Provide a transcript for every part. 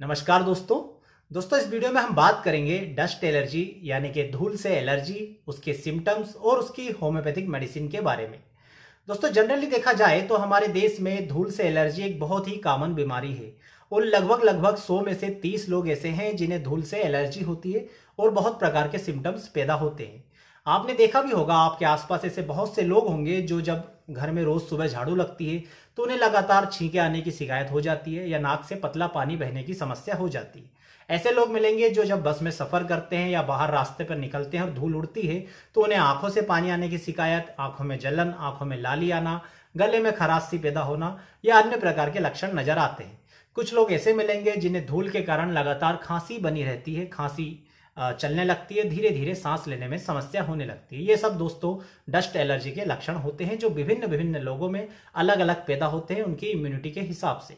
नमस्कार दोस्तों दोस्तों इस वीडियो में हम बात करेंगे डस्ट एलर्जी यानी कि धूल से एलर्जी उसके सिम्टम्स और उसकी होम्योपैथिक मेडिसिन के बारे में दोस्तों जनरली देखा जाए तो हमारे देश में धूल से एलर्जी एक बहुत ही कॉमन बीमारी है और लगभग लगभग 100 में से 30 लोग ऐसे हैं जिन्हें धूल से एलर्जी होती है और बहुत प्रकार के सिम्टम्स पैदा होते हैं आपने देखा भी होगा आपके आसपास ऐसे बहुत से लोग होंगे जो जब घर में रोज सुबह झाड़ू लगती है तो उन्हें लगातार छींके आने की शिकायत हो जाती है या नाक से पतला पानी बहने की समस्या हो जाती है ऐसे लोग मिलेंगे जो जब बस में सफर करते हैं या बाहर रास्ते पर निकलते हैं और धूल उड़ती है तो उन्हें आंखों से पानी आने की शिकायत आंखों में जलन आंखों में लाली आना गले में खरासी पैदा होना या अन्य प्रकार के लक्षण नजर आते हैं कुछ लोग ऐसे मिलेंगे जिन्हें धूल के कारण लगातार खांसी बनी रहती है खांसी चलने लगती है धीरे धीरे सांस लेने में समस्या होने लगती है ये सब दोस्तों डस्ट एलर्जी के लक्षण होते हैं जो विभिन्न विभिन्न लोगों में अलग अलग पैदा होते हैं उनकी इम्यूनिटी के हिसाब से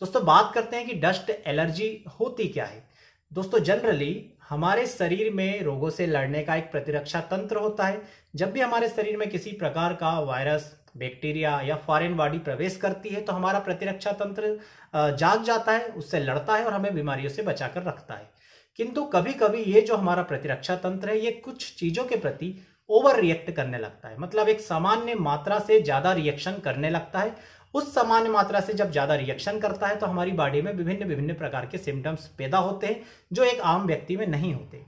दोस्तों बात करते हैं कि डस्ट एलर्जी होती क्या है दोस्तों जनरली हमारे शरीर में रोगों से लड़ने का एक प्रतिरक्षा तंत्र होता है जब भी हमारे शरीर में किसी प्रकार का वायरस बैक्टीरिया या फॉरेन बॉडी प्रवेश करती है तो हमारा प्रतिरक्षा तंत्र जाग जाता है उससे लड़ता है और हमें बीमारियों से बचाकर रखता है किंतु कभी कभी ये जो हमारा प्रतिरक्षा तंत्र है ये कुछ चीजों के प्रति ओवर रिएक्ट करने लगता है मतलब एक सामान्य मात्रा से ज्यादा रिएक्शन करने लगता है उस सामान्य मात्रा से जब ज्यादा रिएक्शन करता है तो हमारी बॉडी में विभिन्न विभिन्न प्रकार के सिम्टम्स पैदा होते हैं जो एक आम व्यक्ति में नहीं होते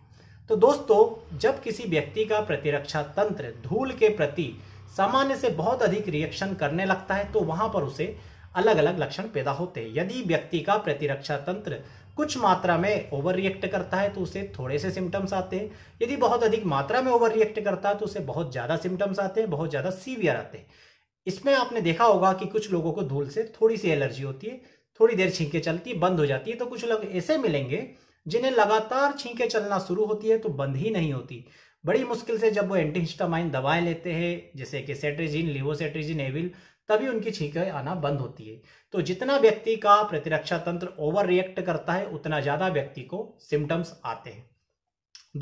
तो दोस्तों जब किसी व्यक्ति का प्रतिरक्षा तंत्र धूल के प्रति सामान्य से बहुत अधिक रिएक्शन करने लगता है तो वहां पर उसे अलग अलग लक्षण पैदा होते हैं यदि व्यक्ति का प्रतिरक्षा तंत्र कुछ मात्रा में ओवर रिएक्ट करता है तो उसे थोड़े से सिम्टम्स आते हैं यदि बहुत अधिक मात्रा में ओवर रिएक्ट करता है तो उसे बहुत ज़्यादा सिम्टम्स आते हैं बहुत ज़्यादा सीवियर आते हैं इसमें आपने देखा होगा कि कुछ लोगों को धूल से थोड़ी सी एलर्जी होती है थोड़ी देर छींके चलती है बंद हो जाती है तो कुछ लोग ऐसे मिलेंगे जिन्हें लगातार छींके चलना शुरू होती है तो बंद ही नहीं होती बड़ी मुश्किल से जब वो एंटीहिस्टामाइन दवाएं लेते हैं जैसे कि सेट्रेजिन लिवोसेट्रेजिन एविल तभी उनकी छींकें आना बंद होती है तो जितना व्यक्ति का प्रतिरक्षा तंत्र ओवर रिएक्ट करता है उतना ज्यादा व्यक्ति को सिम्टम्स आते हैं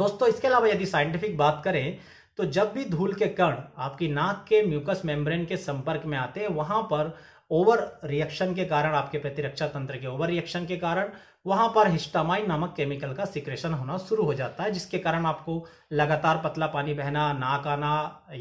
दोस्तों इसके अलावा यदि साइंटिफिक बात करें तो जब भी धूल के कण आपकी नाक के म्यूकस मेम्ब्रेन के संपर्क में आते हैं वहां पर ओवर रिएक्शन के कारण आपके प्रतिरक्षा तंत्र के ओवर रिएक्शन के कारण वहां पर हिस्टामाइन नामक केमिकल का सिक्रेशन होना शुरू हो जाता है जिसके कारण आपको लगातार पतला पानी बहना नाक आना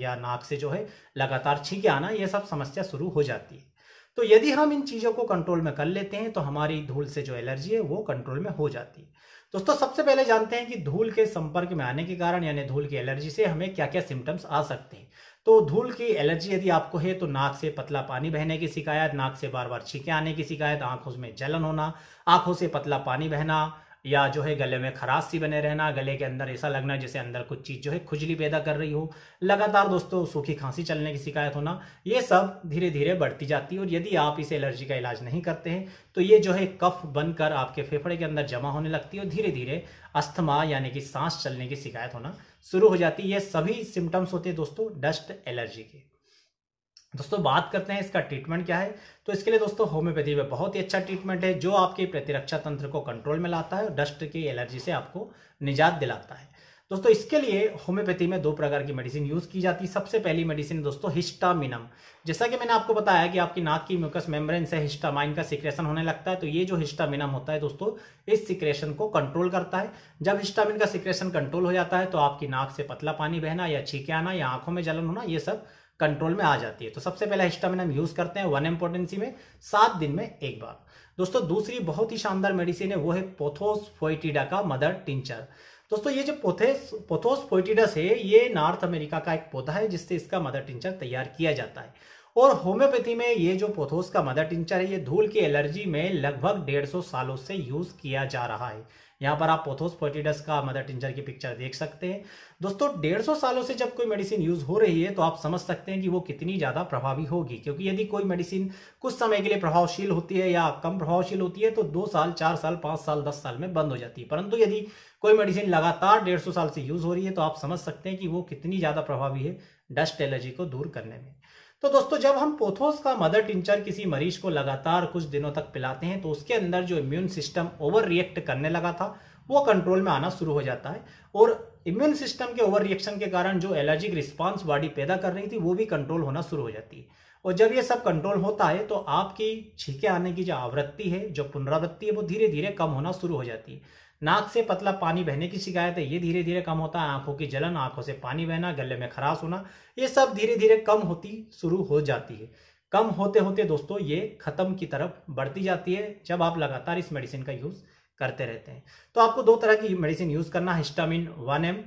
या नाक से जो है लगातार छींके आना यह सब समस्या शुरू हो जाती है तो यदि हम इन चीज़ों को कंट्रोल में कर लेते हैं तो हमारी धूल से जो एलर्जी है वो कंट्रोल में हो जाती है दोस्तों सबसे पहले जानते हैं कि धूल के संपर्क में आने के कारण यानी धूल की एलर्जी से हमें क्या क्या सिम्टम्स आ सकते हैं तो धूल की एलर्जी यदि आपको है तो नाक से पतला पानी बहने की शिकायत नाक से बार बार छींके आने की शिकायत आंखों में जलन होना आंखों से पतला पानी बहना या जो है गले में खराश सी बने रहना गले के अंदर ऐसा लगना जैसे अंदर कुछ चीज़ जो है खुजली पैदा कर रही हो लगातार दोस्तों सूखी खांसी चलने की शिकायत होना ये सब धीरे धीरे बढ़ती जाती है और यदि आप इस एलर्जी का इलाज नहीं करते हैं तो ये जो है कफ बनकर आपके फेफड़े के अंदर जमा होने लगती है और धीरे धीरे अस्थमा यानी कि सांस चलने की शिकायत होना शुरू हो जाती है ये सभी सिम्टम्स होते हैं दोस्तों डस्ट एलर्जी के दोस्तों बात करते हैं इसका ट्रीटमेंट क्या है तो इसके लिए दोस्तों होम्योपैथी में बहुत ही अच्छा ट्रीटमेंट है जो आपके प्रतिरक्षा तंत्र को कंट्रोल में लाता है और डस्ट की एलर्जी से आपको निजात दिलाता है दोस्तों इसके लिए होम्योपैथी में दो प्रकार की मेडिसिन यूज की जाती है सबसे पहली मेडिसिन दोस्तों हिस्टामिनम जैसा कि मैंने आपको बताया कि आपकी नाक की म्यूकस मेम्ब्रेन से हिस्टामाइन का सिक्रेशन होने लगता है तो ये जो हिस्टामिनम होता है दोस्तों इस सिक्रेशन को कंट्रोल करता है जब हिस्टामिन का सिक्रेशन कंट्रोल हो जाता है तो आपकी नाक से पतला पानी बहना या छीके आना या आंखों में जलन होना ये सब कंट्रोल में आ जाती है तो सबसे पहले हिस्टामिनम यूज करते हैं वन इंपोर्टेंसी में सात दिन में एक बार दोस्तों दूसरी बहुत ही शानदार मेडिसिन है वो है पोथोस फोइटिडा का मदर टिंचर दोस्तों ये जो पोथेस पोथोस पोइटिडस है ये नॉर्थ अमेरिका का एक पौधा है जिससे इसका मदर टिंचर तैयार किया जाता है और होम्योपैथी में ये जो पोथोस का मदर टिंचर है ये धूल की एलर्जी में लगभग डेढ़ सौ सालों से यूज किया जा रहा है यहाँ पर आप पोथोस पोटिडस का मदर टिंचर की पिक्चर देख सकते हैं दोस्तों डेढ़ सौ सालों से जब कोई मेडिसिन यूज हो रही है तो आप समझ सकते हैं कि वो कितनी ज्यादा प्रभावी होगी क्योंकि यदि कोई मेडिसिन कुछ समय के लिए प्रभावशील होती है या कम प्रभावशील होती है तो दो साल चार साल पांच साल दस साल में बंद हो जाती है परंतु यदि कोई मेडिसिन लगातार डेढ़ सौ साल से यूज हो रही है तो आप समझ सकते हैं कि वो कितनी ज्यादा प्रभावी है डस्ट एलर्जी को दूर करने में तो दोस्तों जब हम पोथोस का मदर टिंचर किसी मरीज को लगातार कुछ दिनों तक पिलाते हैं तो उसके अंदर जो इम्यून सिस्टम ओवर रिएक्ट करने लगा था वो कंट्रोल में आना शुरू हो जाता है और इम्यून सिस्टम के ओवर रिएक्शन के कारण जो एलर्जिक रिस्पांस बॉडी पैदा कर रही थी वो भी कंट्रोल होना शुरू हो जाती है और जब ये सब कंट्रोल होता है तो आपकी छीके आने की जो आवृत्ति है जो पुनरावृत्ति है वो धीरे धीरे कम होना शुरू हो जाती है नाक से पतला पानी बहने की शिकायत है ये धीरे धीरे कम होता है आंखों की जलन आंखों से पानी बहना गले में खराश होना ये सब धीरे धीरे कम होती शुरू हो जाती है कम होते होते दोस्तों ये खत्म की तरफ बढ़ती जाती है जब आप लगातार इस मेडिसिन का यूज़ करते रहते हैं तो आपको दो तरह की मेडिसिन यूज़ करना हिस्टामिन वन एम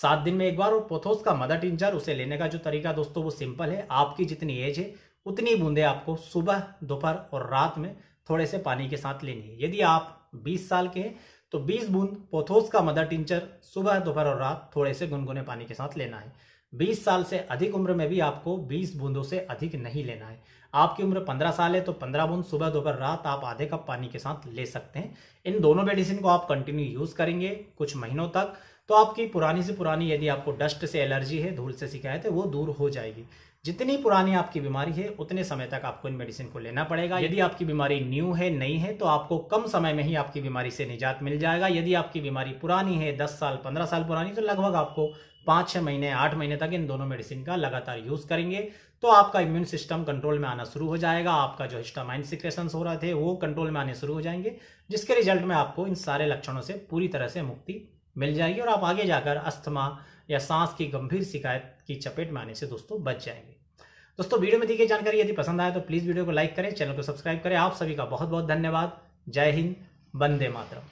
सात दिन में एक बार और पोथोस का मदर टिंचर उसे लेने का जो तरीका दोस्तों वो सिंपल है आपकी जितनी एज है उतनी बूंदें आपको सुबह दोपहर और रात में थोड़े से पानी के साथ लेनी है यदि आप बीस साल के हैं तो बीस बूंद पोथोस का मदर टिंचर सुबह दोपहर और रात थोड़े से गुनगुने पानी के साथ लेना है बीस साल से अधिक उम्र में भी आपको बीस बूंदों से अधिक नहीं लेना है आपकी उम्र पंद्रह साल है तो पंद्रह बूंद सुबह दोपहर रात आप आधे कप पानी के साथ ले सकते हैं इन दोनों मेडिसिन को आप कंटिन्यू यूज करेंगे कुछ महीनों तक तो आपकी पुरानी से पुरानी यदि आपको डस्ट से एलर्जी है धूल से शिकायत है वो दूर हो जाएगी जितनी पुरानी आपकी बीमारी है उतने समय तक आपको इन मेडिसिन को लेना पड़ेगा यदि आपकी बीमारी न्यू है नई है तो आपको कम समय में ही आपकी बीमारी से निजात मिल जाएगा यदि आपकी बीमारी पुरानी है दस साल पंद्रह साल पुरानी तो लगभग आपको पाँच छः महीने आठ महीने तक इन दोनों मेडिसिन का लगातार यूज करेंगे तो आपका इम्यून सिस्टम कंट्रोल में आना शुरू हो जाएगा आपका जो हिस्टामाइन सिक्रेशन हो रहे थे वो कंट्रोल में आने शुरू हो जाएंगे जिसके रिजल्ट में आपको इन सारे लक्षणों से पूरी तरह से मुक्ति मिल जाएगी और आप आगे जाकर अस्थमा या सांस की गंभीर शिकायत की चपेट में आने से दोस्तों बच जाएंगे दोस्तों वीडियो में दी गई जानकारी यदि पसंद आए तो प्लीज़ वीडियो को लाइक करें चैनल को सब्सक्राइब करें आप सभी का बहुत बहुत धन्यवाद जय हिंद वंदे मातरम